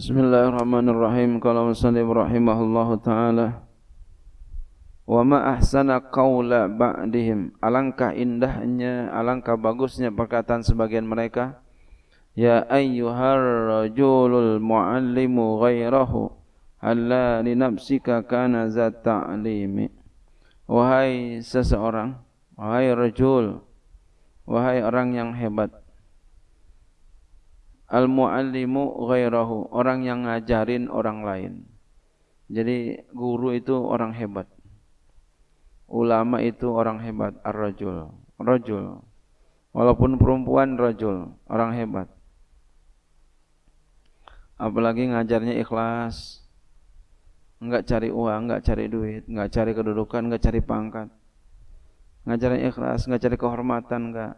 Bismillahirrahmanirrahim. misalnya Ibrahim rahimahullahu taala wa ma ahsana qawla ba'dihim. Alangkah indahnya, alangkah bagusnya perkataan sebagian mereka. Ya ayyuhar rajulul muallimu ghairahu alla li nafsika kana zat ta'limi. Wahai seseorang, wahai rajul, wahai orang yang hebat al-muallimu ghairahu, orang yang ngajarin orang lain. Jadi guru itu orang hebat. Ulama itu orang hebat, ar-rajul. Rajul. Walaupun perempuan rajul, orang hebat. Apalagi ngajarnya ikhlas. Enggak cari uang, enggak cari duit, enggak cari kedudukan, enggak cari pangkat. Ngajarnya ikhlas, enggak cari kehormatan, enggak.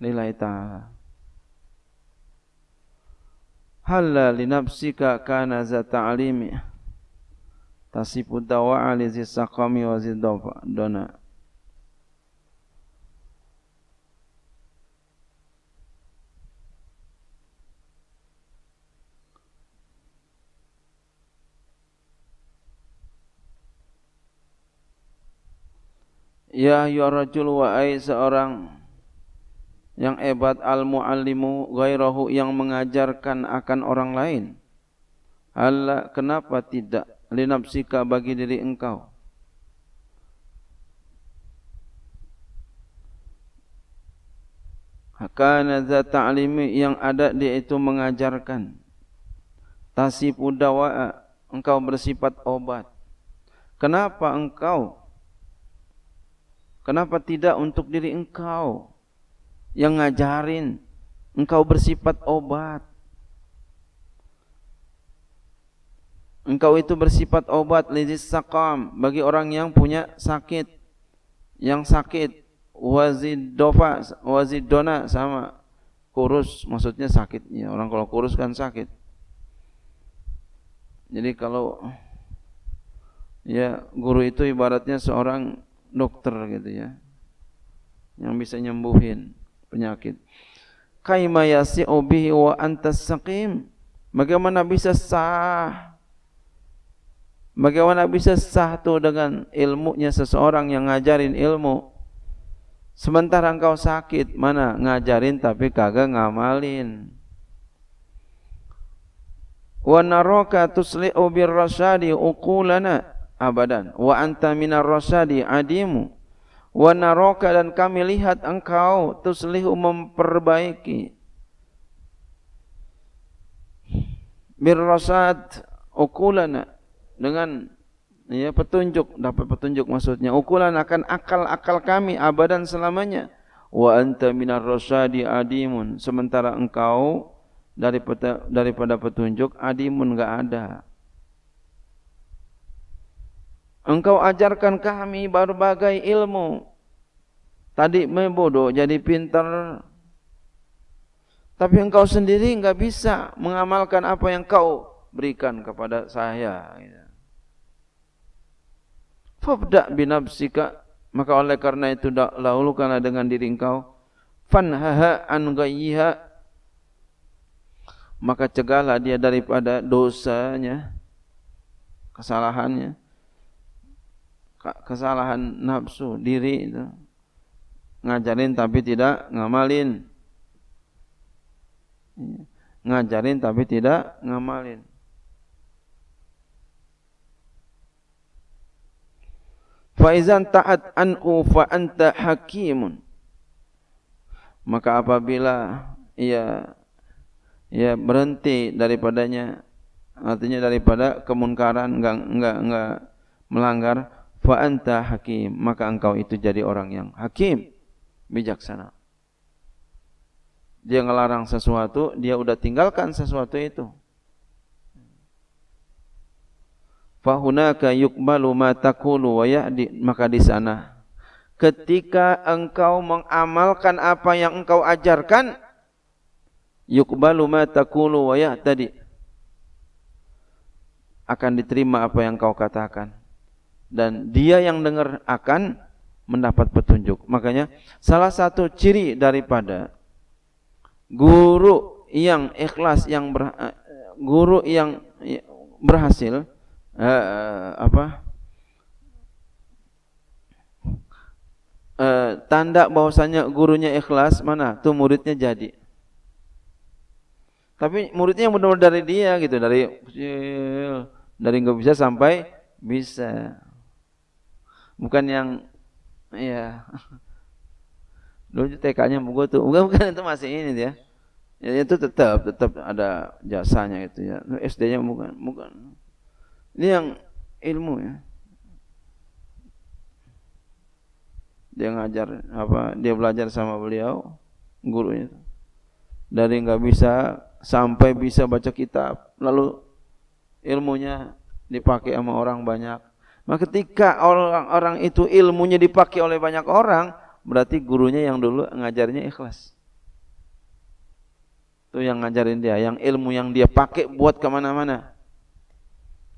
Nilai ta'ala halla li nafsika kana za ta'limi tasifu dawa'a li zisaqami wa zidona Ya ya rajul wa ai seorang yang hebat al-muallimu ghairahu yang mengajarkan akan orang lain. Ala kenapa tidak linapsika bagi diri engkau? Hakana za ta'limi yang ada di itu mengajarkan. Tasifu dawa'a engkau bersifat obat. Kenapa engkau? Kenapa tidak untuk diri engkau? yang ngajarin. Engkau bersifat obat. Engkau itu bersifat obat lizis sakam bagi orang yang punya sakit. Yang sakit wazidofa wazidona sama kurus maksudnya sakit ya orang kalau kurus kan sakit jadi kalau ya guru itu ibaratnya seorang dokter gitu ya yang bisa nyembuhin penyakit. Kaima yasi'u bihi wa antas saqim. Bagaimana bisa sah? Bagaimana bisa sah tuh dengan ilmunya seseorang yang ngajarin ilmu? Sementara engkau sakit, mana ngajarin tapi kagak ngamalin. Wa naraka tusli'u bir rasyadi uqulana abadan wa anta minar rasyadi adimu wa naraka dan kami lihat engkau tuslihu memperbaiki birrasat ukulana dengan ya petunjuk dapat petunjuk maksudnya ukulan akan akal-akal kami abadan selamanya wa anta minar rasadi adimun sementara engkau daripada daripada petunjuk adimun enggak ada Engkau ajarkan kami berbagai ilmu. Tadi bodoh jadi pintar. Tapi engkau sendiri enggak bisa mengamalkan apa yang kau berikan kepada saya. Fabda binabshika maka oleh karena itu laulukanlah dengan diri engkau fanhaha an gayiha. maka cegahlah dia daripada dosanya kesalahannya kesalahan nafsu diri itu ngajarin tapi tidak ngamalin iya. ngajarin tapi tidak ngamalin Faizan ta'at an'u fa anta hakimun maka apabila ia ya berhenti daripadanya artinya daripada kemunkaran enggak enggak enggak melanggar fa anta hakim maka engkau itu jadi orang yang hakim bijaksana dia ngelarang sesuatu dia udah tinggalkan sesuatu itu fa hunaka ma taqulu wa ya'di maka di sana ketika engkau mengamalkan apa yang engkau ajarkan yuqbalu ma taqulu wa ya'tadi akan diterima apa yang kau katakan dan dia yang dengar akan mendapat petunjuk. Makanya salah satu ciri daripada guru yang ikhlas yang ber, eh, guru yang berhasil eh, eh, apa eh, tanda bahwasanya gurunya ikhlas mana tuh muridnya jadi tapi muridnya yang benar-benar dari dia gitu dari dari nggak bisa sampai bisa bukan yang iya, dulu TK-nya gue tuh bukan bukan itu masih ini dia ya itu tetap tetap ada jasanya itu ya SD-nya bukan bukan ini yang ilmu ya dia ngajar apa dia belajar sama beliau gurunya dari nggak bisa sampai bisa baca kitab lalu ilmunya dipakai sama orang banyak maka ketika orang-orang itu ilmunya dipakai oleh banyak orang, berarti gurunya yang dulu ngajarnya ikhlas. Itu yang ngajarin dia, yang ilmu yang dia pakai buat kemana-mana.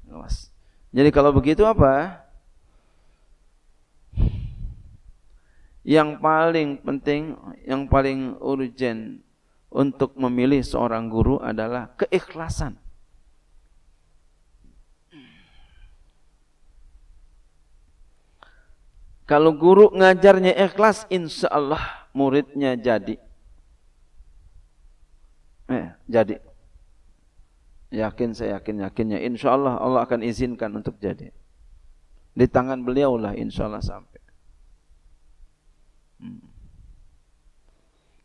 Ikhlas. Jadi kalau begitu apa? Yang paling penting, yang paling urgent untuk memilih seorang guru adalah keikhlasan. Kalau guru ngajarnya ikhlas, insya Allah muridnya jadi. Eh, jadi. Yakin saya yakin yakinnya, insya Allah Allah akan izinkan untuk jadi. Di tangan beliau lah insya Allah sampai. Hmm.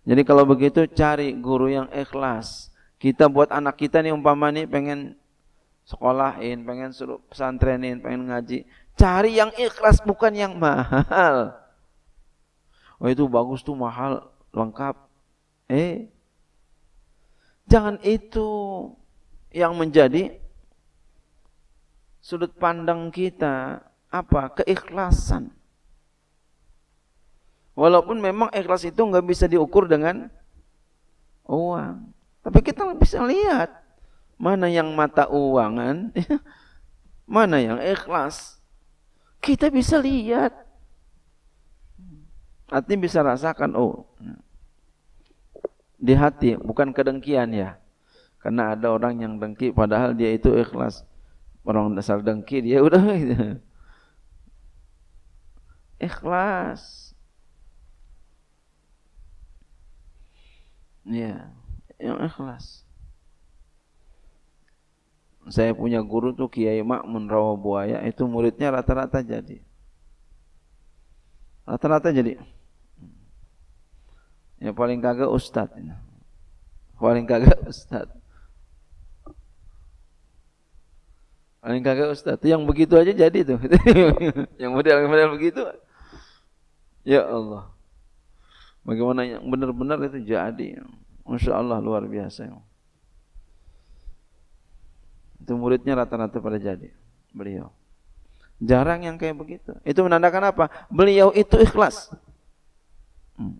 Jadi kalau begitu cari guru yang ikhlas. Kita buat anak kita nih umpama nih pengen sekolahin, pengen suruh pesantrenin, pengen ngaji. Cari yang ikhlas bukan yang mahal. Oh itu bagus tuh mahal, lengkap. Eh, jangan itu yang menjadi sudut pandang kita apa keikhlasan. Walaupun memang ikhlas itu nggak bisa diukur dengan uang, tapi kita bisa lihat mana yang mata uangan, mana yang ikhlas. Kita bisa lihat. hati bisa rasakan, oh. Di hati, bukan kedengkian ya. Karena ada orang yang dengki padahal dia itu ikhlas. Orang dasar dengki dia udah gitu. Ikhlas. Ya, yang ikhlas saya punya guru tuh Kiai Makmun Buaya itu muridnya rata-rata jadi. Rata-rata jadi. yang paling kagak ustad. Paling kagak ustad. Paling kagak ustad. Yang begitu aja jadi tuh. yang model-model begitu. Ya Allah. Bagaimana yang benar-benar itu jadi. Masya Allah luar biasa. Ya. Itu muridnya rata-rata pada jadi beliau. Jarang yang kayak begitu. Itu menandakan apa? Beliau itu ikhlas. Hmm.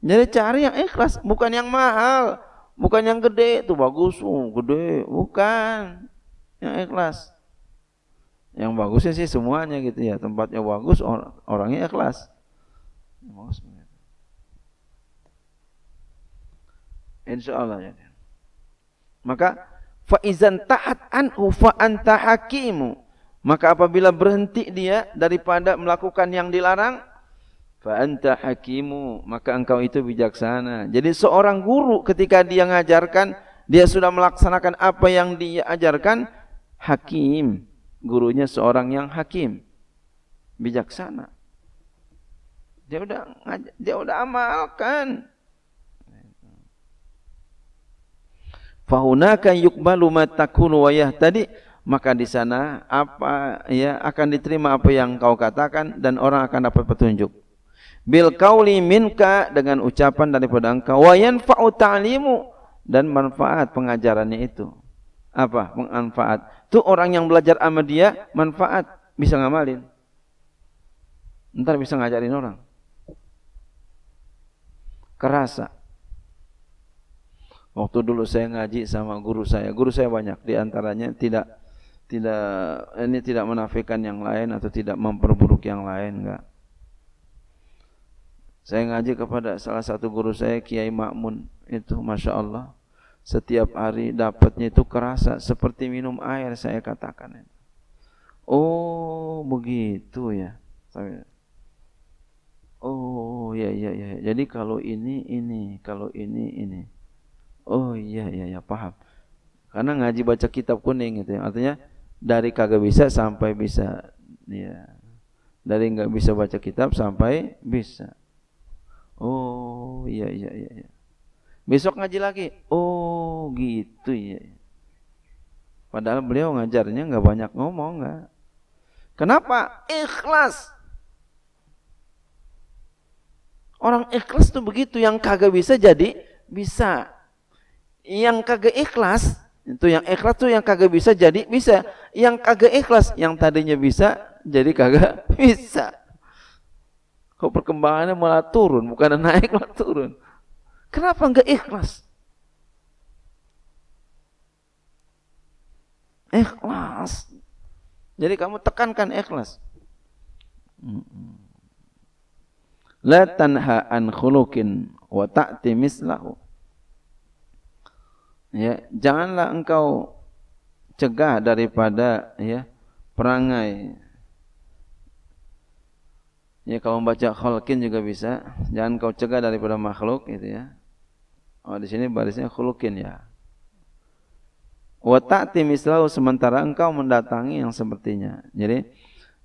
Jadi cari yang ikhlas, bukan yang mahal, bukan yang gede, itu bagus, oh, gede, bukan yang ikhlas. Yang bagusnya sih semuanya gitu ya, tempatnya bagus, or orangnya ikhlas. Insya Allah ya. Maka fa izan ta'at anhu fa anta hakimu maka apabila berhenti dia daripada melakukan yang dilarang fa anta hakimu maka engkau itu bijaksana jadi seorang guru ketika dia mengajarkan dia sudah melaksanakan apa yang dia ajarkan hakim gurunya seorang yang hakim bijaksana dia udah dia udah amalkan fahunaka yuqbalu ma takunu tadi maka di sana apa ya akan diterima apa yang kau katakan dan orang akan dapat petunjuk bil kauli minka dengan ucapan daripada engkau wa yanfa'u ta'limu dan manfaat pengajarannya itu apa manfaat tuh orang yang belajar sama dia manfaat bisa ngamalin ntar bisa ngajarin orang kerasa Waktu dulu saya ngaji sama guru saya. Guru saya banyak di antaranya tidak tidak ini tidak menafikan yang lain atau tidak memperburuk yang lain enggak. Saya ngaji kepada salah satu guru saya Kiai Makmun itu Masya Allah setiap hari dapatnya itu kerasa seperti minum air saya katakan itu. Oh begitu ya. Oh ya ya ya. Jadi kalau ini ini kalau ini ini oh iya iya ya paham karena ngaji baca kitab kuning gitu ya artinya dari kagak bisa sampai bisa ya dari nggak bisa baca kitab sampai bisa oh iya iya iya, iya. besok ngaji lagi oh gitu ya padahal beliau ngajarnya nggak banyak ngomong nggak kenapa ikhlas orang ikhlas tuh begitu yang kagak bisa jadi bisa yang kagak ikhlas itu yang ikhlas tuh yang kagak bisa jadi bisa yang kagak ikhlas yang tadinya bisa jadi kagak bisa kok perkembangannya malah turun bukan naik malah turun kenapa nggak ikhlas ikhlas jadi kamu tekankan ikhlas la tanha an khuluqin wa ta'ti mislahu ya janganlah engkau cegah daripada ya perangai ya kalau membaca khulkin juga bisa jangan kau cegah daripada makhluk itu ya oh di sini barisnya khulkin ya watak timislau sementara engkau mendatangi yang sepertinya jadi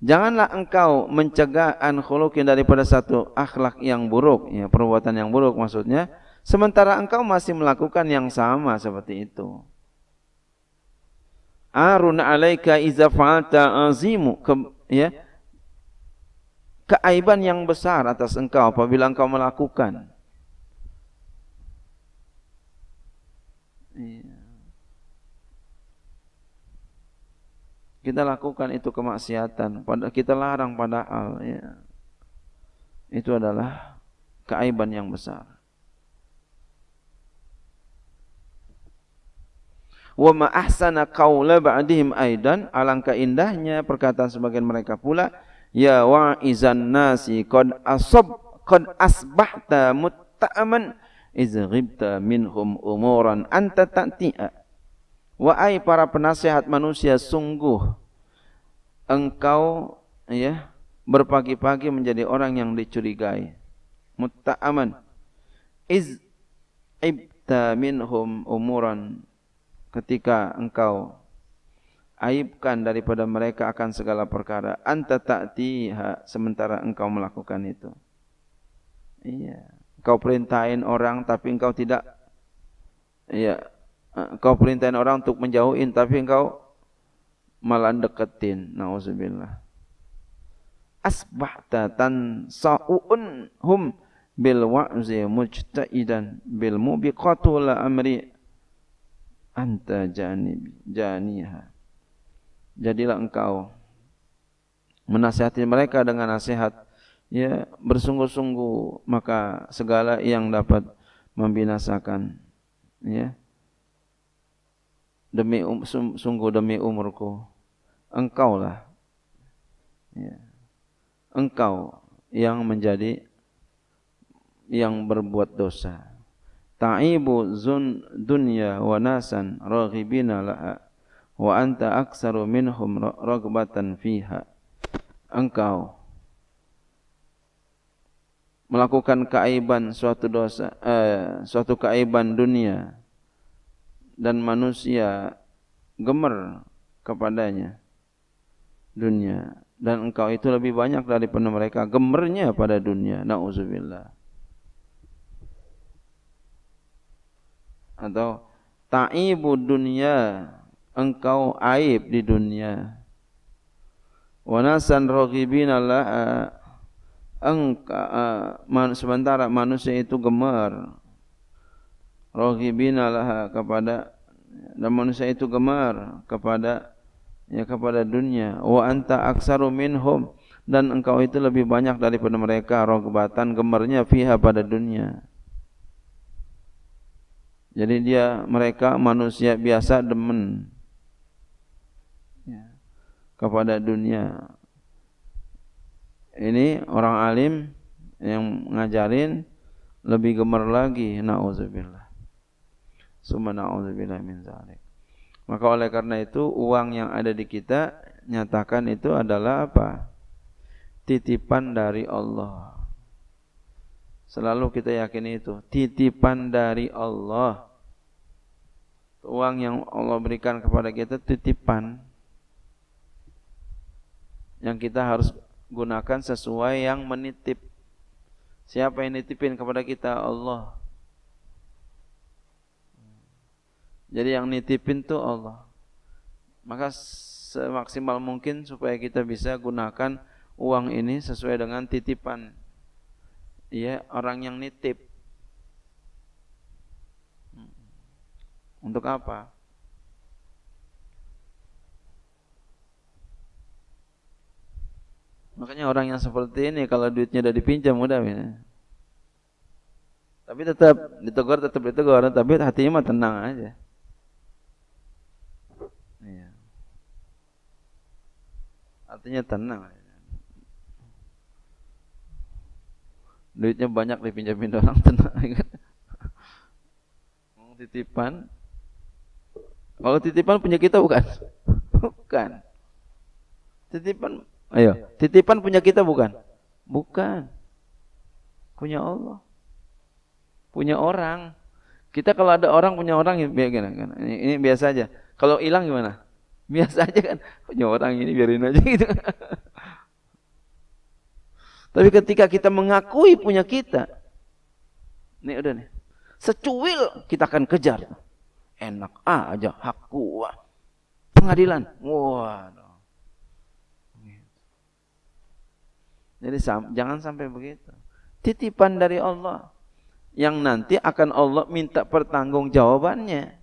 janganlah engkau mencegah an khuluqin daripada satu akhlak yang buruk ya perbuatan yang buruk maksudnya Sementara engkau masih melakukan yang sama seperti itu. Arun alaika iza fa'alta azimu. Ke, ya. Keaiban yang besar atas engkau apabila engkau melakukan. Iya. Kita lakukan itu kemaksiatan, pada kita larang padahal ya. Itu adalah keaiban yang besar. wa ma ahsana qaula ba'dihim aidan alangkah indahnya perkataan sebagian mereka pula ya izan nasi qad asab qad asbahta mutta'aman izghibta minhum umuran anta ta'ti'a wahai para penasehat manusia sungguh engkau ya berpagi-pagi menjadi orang yang dicurigai mutta'aman iz ibta minhum umuran ketika engkau aibkan daripada mereka akan segala perkara anta ta'tiha sementara engkau melakukan itu iya kau perintahin orang tapi engkau tidak iya kau perintahin orang untuk menjauhin tapi engkau malah deketin nauzubillah asbahta tansa'un hum bil wa'zi mujtahidan bil mubiqatu la amri anta janibi janiha jadilah engkau menasihati mereka dengan nasihat ya bersungguh-sungguh maka segala yang dapat membinasakan ya demi um, sungguh demi umurku engkaulah ya engkau yang menjadi yang berbuat dosa Ta'ibu zun dunya wa nasan raghibina laha wa anta aksaru minhum ragbatan fiha. Engkau melakukan keaiban suatu dosa eh, suatu keaiban dunia dan manusia gemer kepadanya dunia dan engkau itu lebih banyak daripada mereka gemernya pada dunia na'udzubillah atau ta'ibu dunia engkau aib di dunia wa nasan raghibina la engka man, eh, sementara manusia itu gemar raghibina laha kepada dan manusia itu gemar kepada ya kepada dunia wa anta aksaru minhum dan engkau itu lebih banyak daripada mereka rogbatan gemarnya fiha pada dunia jadi dia mereka manusia biasa demen ya. kepada dunia. Ini orang alim yang ngajarin lebih gemar lagi nauzubillah. Summa nauzubillah min zalik. Maka oleh karena itu uang yang ada di kita nyatakan itu adalah apa? Titipan dari Allah. Selalu kita yakini itu titipan dari Allah. Uang yang Allah berikan kepada kita titipan yang kita harus gunakan sesuai yang menitip. Siapa yang nitipin kepada kita? Allah. Jadi yang nitipin tuh Allah. Maka semaksimal mungkin supaya kita bisa gunakan uang ini sesuai dengan titipan Iya orang yang nitip hmm. untuk apa makanya orang yang seperti ini kalau duitnya udah dipinjam udah ya. tapi tetap ditegur tetap ditegur tapi hatinya mah tenang aja ya. artinya tenang aja. duitnya banyak dipinjamin orang tenang kan? mau titipan kalau titipan punya kita bukan bukan titipan ayo titipan punya kita bukan bukan punya Allah punya orang kita kalau ada orang punya orang ini, ini biasa aja kalau hilang gimana biasa aja kan punya orang ini biarin aja gitu Tapi ketika kita mengakui punya kita, nih udah nih, secuil kita akan kejar. Enak ah, aja hakku. Pengadilan. Wah. Jadi jangan sampai begitu. Titipan dari Allah yang nanti akan Allah minta pertanggungjawabannya.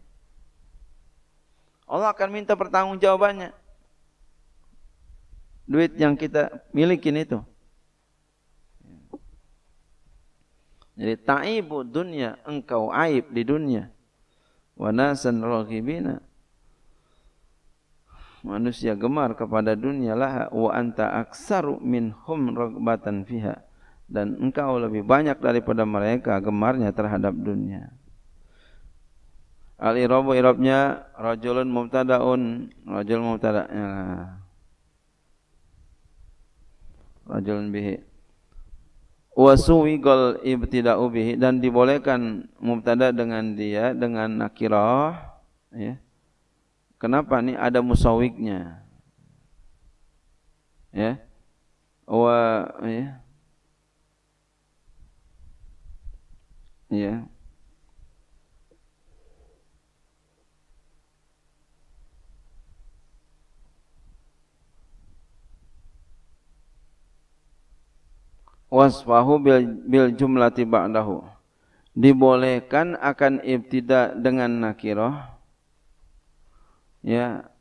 Allah akan minta pertanggungjawabannya. Duit yang kita milikin itu Jadi ta'ibu dunia engkau aib di dunia. Wa nasan raghibina. Manusia gemar kepada dunia lah wa anta aksaru minhum raghbatan fiha dan engkau lebih banyak daripada mereka gemarnya terhadap dunia. Al-irabu irabnya rajulun mubtadaun, rajul mubtada. Ya. Lah. Rajulun bihi. wasuwigal ibtida'u bihi dan dibolehkan mubtada dengan dia dengan nakirah ya. Kenapa nih ada musawiknya? Ya. Wa ya. Ya. wasfahu bil, bil jumlati ba'dahu dibolehkan akan ibtida dengan nakiroh ya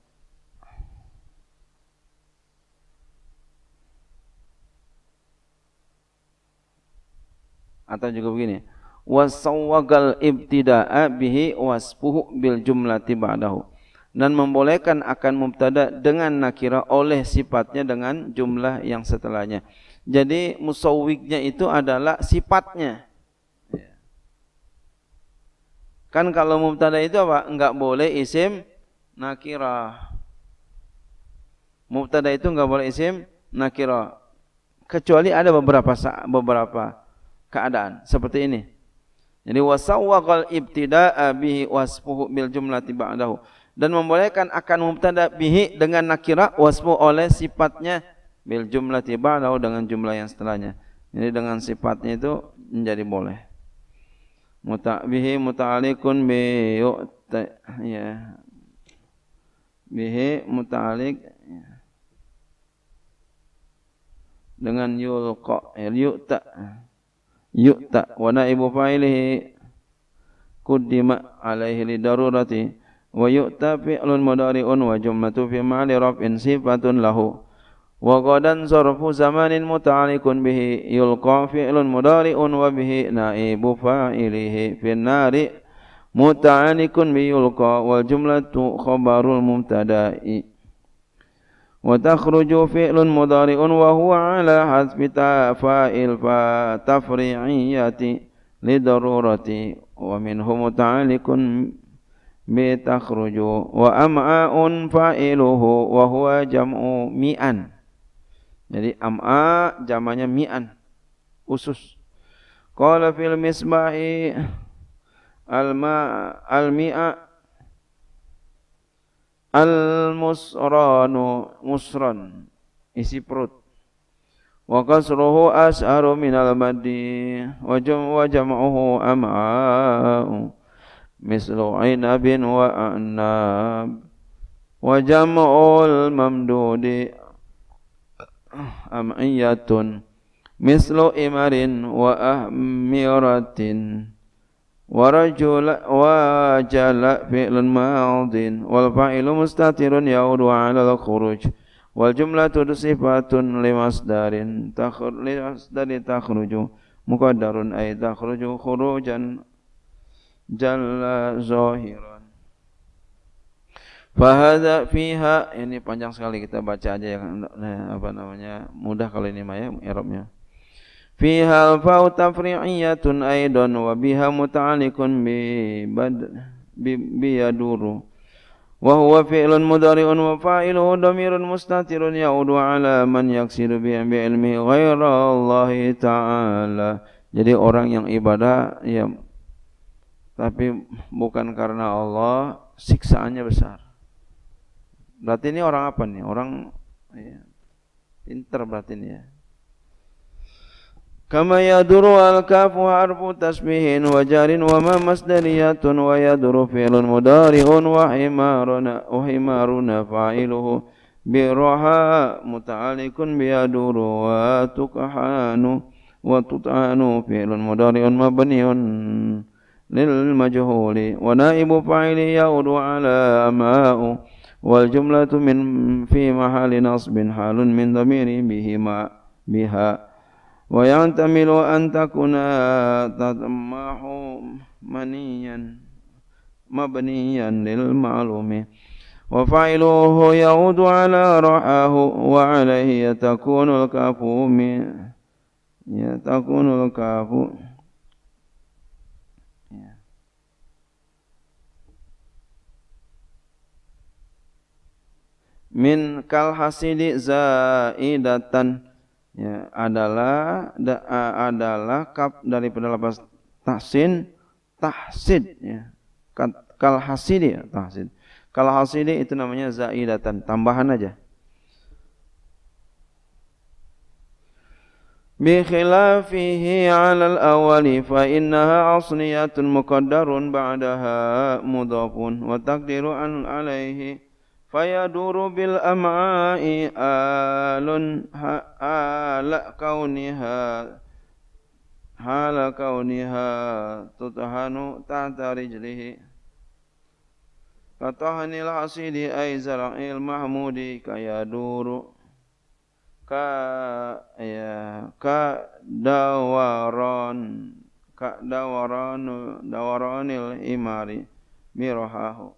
atau juga begini wasawagal ibtida'a bihi waspuhu bil jumlati ba'dahu dan membolehkan akan mubtada dengan nakira oleh sifatnya dengan jumlah yang setelahnya jadi musawwiknya itu adalah sifatnya. Ya. Kan kalau mubtada itu apa? Enggak boleh isim nakirah. Mubtada itu enggak boleh isim nakirah. Kecuali ada beberapa beberapa keadaan seperti ini. Jadi wasawwaqal ibtida'a bihi wasfuhu bil jumlati ba'dahu dan membolehkan akan mubtada bihi dengan nakirah wasfu oleh sifatnya bil jumlah tiba ba'dahu dengan jumlah yang setelahnya. Jadi dengan sifatnya itu menjadi boleh. Muta bihi muta'alikun bi ya. Bihi muta'alik ya. dengan yulqa ya, yu'ta yu'ta wa naibu fa'ilihi quddima alaihi lidarurati wa yu'ta fi'lun mudari'un wa jumlatu fi ma'li raf'in sifatun lahu وغدا ظرف زمان متعلق به يلقى فعل مضارع وبه نائب فاعله في النار متعلق بيلقى والجملة خبر المبتدأ وتخرج فعل مضارع وهو على حسب فاعل فتفريعية لضرورة ومنه متعلق بتخرج وأمعاء فاعله وهو جمع مئن Jadi am'a jamanya mi'an, usus. Qala fil misbahi alma almi'a al-musranu musran isi perut wa kasruhu asharu minal maddi wa jam'uhu am'a'u mislu inabin wa anab wa jam'ul mamdudi Am amiyatun mislu imarin wa ahmiratin wa rajul wa jala fi'lun ma'udin wal fa'ilu mustatirun ya'udu 'ala al-khuruj wal jumlatu sifatun limasdarin takhruj dari takhruju muqaddarun ay takhruju khurujan jalla zahira Fahada fiha ini panjang sekali kita baca aja yang nah, apa namanya mudah kalau ini maya Eropnya. Fiha fau tafri'iyatun aidon wa biha muta'alliqun bi bad bi biyaduru wa huwa fi'lun mudari'un wa fa'iluhu dhamirun mustatirun ya'udu ala man yaksiru bi ilmi ghaira Allah ta'ala. Jadi orang yang ibadah ya tapi bukan karena Allah siksaannya besar Berarti ini orang apa nih? Orang ya, pinter berarti ini ya. Kama yaduru al-kafu harfu tasbihin wa jarin wa ma masdariyatun wa yaduru fi'lun mudarihun wa himaruna, fa'iluhu biroha muta'alikun biyaduru wa tukahanu wa tut'anu fi'lun mudarihun mabaniun lil majhuli wa naibu fa'ili yaudu ala ama'u والجملة من في محل نصب حال من ضمير بهما بها ويحتمل أن تكون تطمح منيا مبنيا للمعلوم وفعله يعود على رحاه وعليه تكون الكاف من تكون الكاف min kal hasidi zaidatan ya adalah da, adalah kap dari lepas tahsin tahsid ya kal hasidi ya, tahsid kal hasidi itu namanya zaidatan tambahan aja bi khilafihi 'ala al awali fa innaha asniyatun muqaddarun ba'daha mudafun wa taqdiru an 'alayhi Fayaduru bil amai alun ala kauniha hala kauniha tutahanu ta'ta rijlihi Katahani lasidi ay zara'il mahmudi kaya duru Ka ya ka dawaran ka dawaran dawaranil imari mirahahu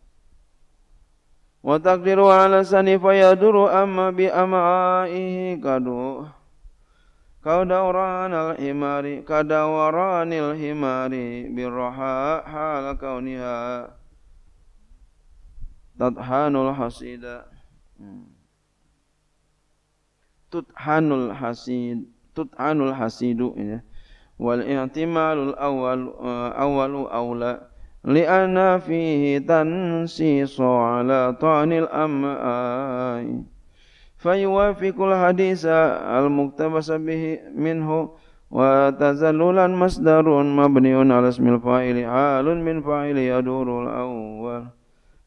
وتقدر على لسانه فيدور أما بأمعائه كدو كدوران الحمار كدوران الحمار بالرحاء حال كونها Tathanul hasida Tuthanul hasid Tuthanul hasidu ya. Wal i'timalul awal uh, awalu awla لأن فيه تنسيص على طعن الأمعاء فيوافق الحديث المقتبس به منه وتزللا مصدر مبني على اسم الفاعل حال من فاعل يدور الأول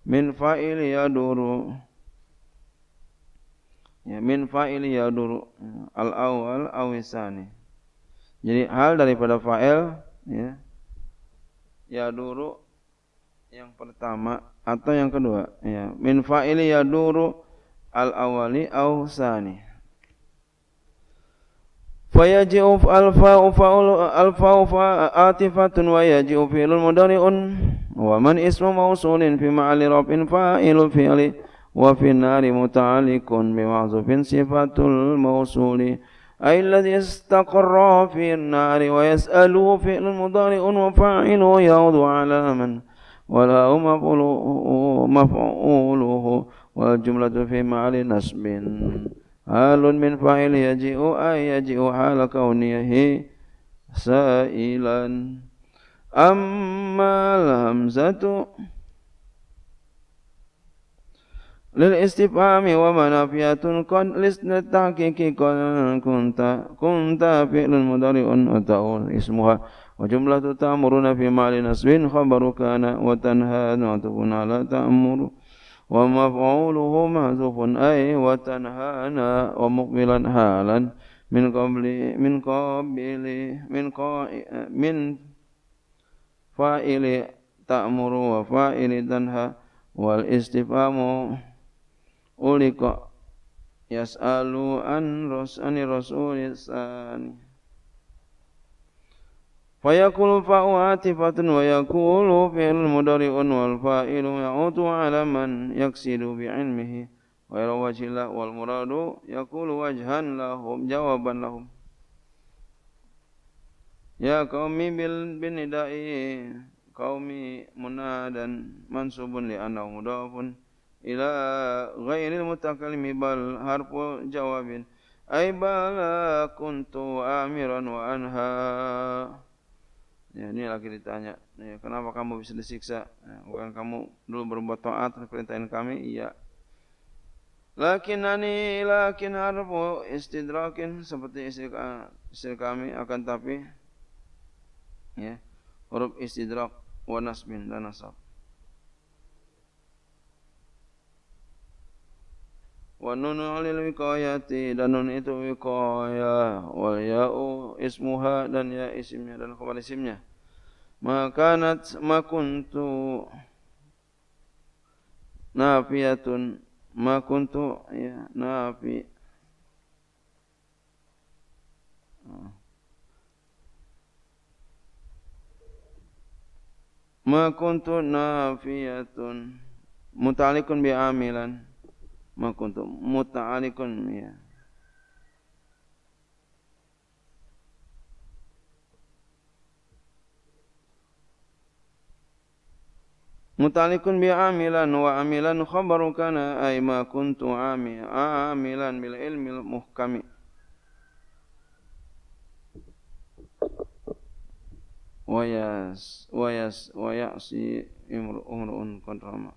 من فاعل يدور ya min fa'il yadur al awal awisani jadi hal daripada fa'il ya yaduru yang pertama atau yang kedua ya min fa'ili yaduru al awali au sani yaji'u al fa'u fa'ul al fa'u fa'atifatun wa yaji'u fi'lun mudari'un wa man ismu mawsulin fi ma'ali rabbin fa'ilu fi'li wa fi nari muta'alikun bi ma'zufin sifatul mausuli أي الذي استقر في النار ويسأله فعل مضارع وفاعله يعود على من ولا مفعوله والجملة في معل نسب حال من فعل يجيء أي يجيء حال كونه سائلا أما الهمزة للاستفهام ومنافية قد للتحقيق قد كنت كنت فعل مضارع وتقول اسمها وجملة تأمرون في مال نصب خبر كان وتنهى معطوف على تأمر ومفعوله معزوف أي وتنهانا ومقبلا حالا من قبل من قبل من من فاعل تأمر وفاعل تنهى والاستفهام ulika yas'alu an rasani rasulisan Fayakul fa'u atifatun wa yakulu fi'lun mudari'un wal fa'ilu ya'utu ala man yaksidu bi'ilmihi wa yara wajhillah wal muradu yakulu wajhan lahum jawaban lahum Ya kaumi bil binida'i kaumi munadan mansubun li annahu mudafun ila ghairil mutakalimi bal harfu jawabin ay bala kuntu amiran wa anha ya ini lagi ditanya ya, kenapa kamu bisa disiksa ya, bukan kamu dulu berbuat taat perintahin kami iya lakinani lakin harfu istidrakin seperti istri kami akan tapi ya huruf istidrak wa nasbin dan nasab wa nunu alil wiqayati dan nun itu wiqaya wal ya'u ismuha dan ya isimnya dan khabar isimnya makanat makuntu nafiyatun makuntu ya nafi makuntu nafiyatun mutalikun bi amilan maka untuk muta'alikun ya Mutalikun bi amilan wa amilan khabaru kana ay ma kuntu ami amilan bil ilmi muhkami wayas wayas wayasi imru'un kontrama